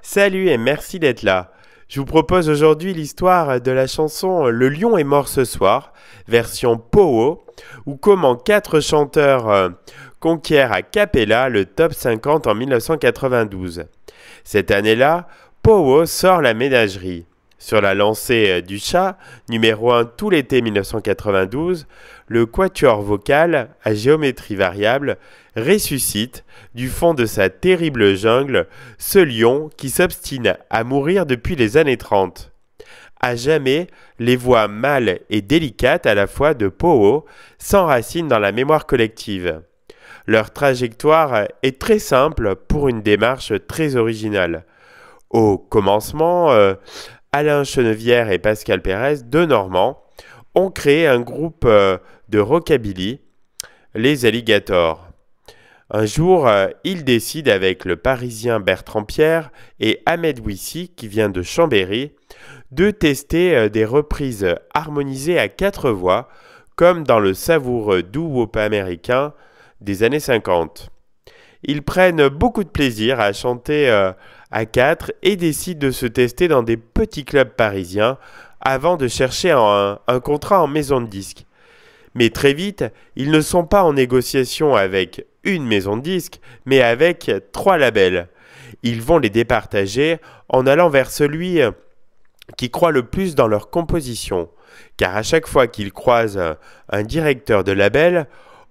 Salut et merci d'être là. Je vous propose aujourd'hui l'histoire de la chanson Le lion est mort ce soir, version Poho, ou comment quatre chanteurs euh, conquièrent à Capella le top 50 en 1992. Cette année-là, Powo sort la ménagerie. Sur la lancée euh, du chat, numéro 1 tout l'été 1992, le quatuor vocal à géométrie variable ressuscite du fond de sa terrible jungle ce lion qui s'obstine à mourir depuis les années 30. À jamais, les voix mâles et délicates à la fois de Poho s'enracinent dans la mémoire collective. Leur trajectoire est très simple pour une démarche très originale. Au commencement, euh, Alain Chenevière et Pascal Pérez, deux Normands, ont créé un groupe euh, de rockabilly, les Alligators. Un jour, euh, ils décident avec le Parisien Bertrand Pierre et Ahmed Wissi, qui vient de Chambéry, de tester euh, des reprises harmonisées à quatre voix, comme dans le savoureux doo-wop américain des années 50. Ils prennent beaucoup de plaisir à chanter 4 et décide de se tester dans des petits clubs parisiens avant de chercher un, contrat en maison de disques. Mais très vite, ils ne sont pas en négociation avec une maison de disques, mais avec trois labels. Ils vont les départager en allant vers celui euh, qui croit le plus dans leur composition, car à chaque fois qu'ils croisent un, un directeur de label,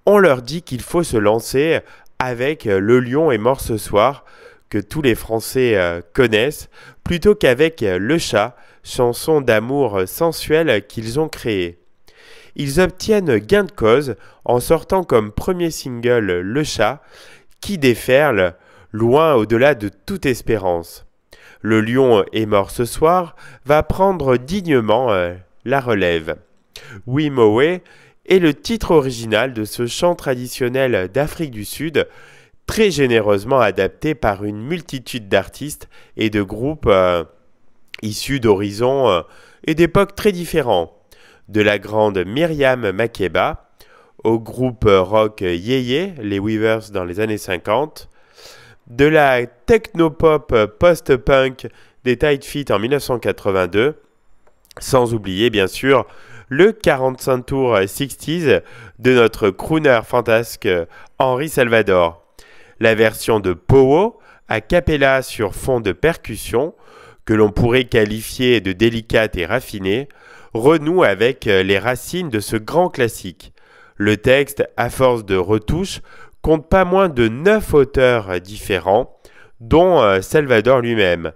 on leur dit qu'il faut se lancer avec Le Lion est mort ce soir, tous les Français euh, connaissent, plutôt qu'avec euh, Le chat, chanson d'amour euh, sensuelle qu'ils ont créée. Ils obtiennent gain de cause en sortant comme premier single Le chat, qui déferle loin au-delà de toute espérance. Le lion est mort ce soir va prendre dignement la relève. Oui Moe est le titre original de ce chant traditionnel d'Afrique du Sud très généreusement adapté par une multitude d'artistes et de groupes euh, issus d'horizons euh, et d'époques très différents, de la grande Myriam Makeba au groupe rock Yeye, les Weavers dans les années 50, de la technopop post-punk des Tight Fit en 1982, sans oublier bien sûr le 45 tours 60s de notre crooner fantasque Henri Salvador la version de Powo a cappella sur fond de percussion, que l'on pourrait qualifier de délicate et raffinée, renoue avec euh, les racines de ce grand classique. Le texte, à force de retouches, compte pas moins de neuf auteurs différents, dont euh, Salvador lui-même,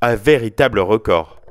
un véritable record.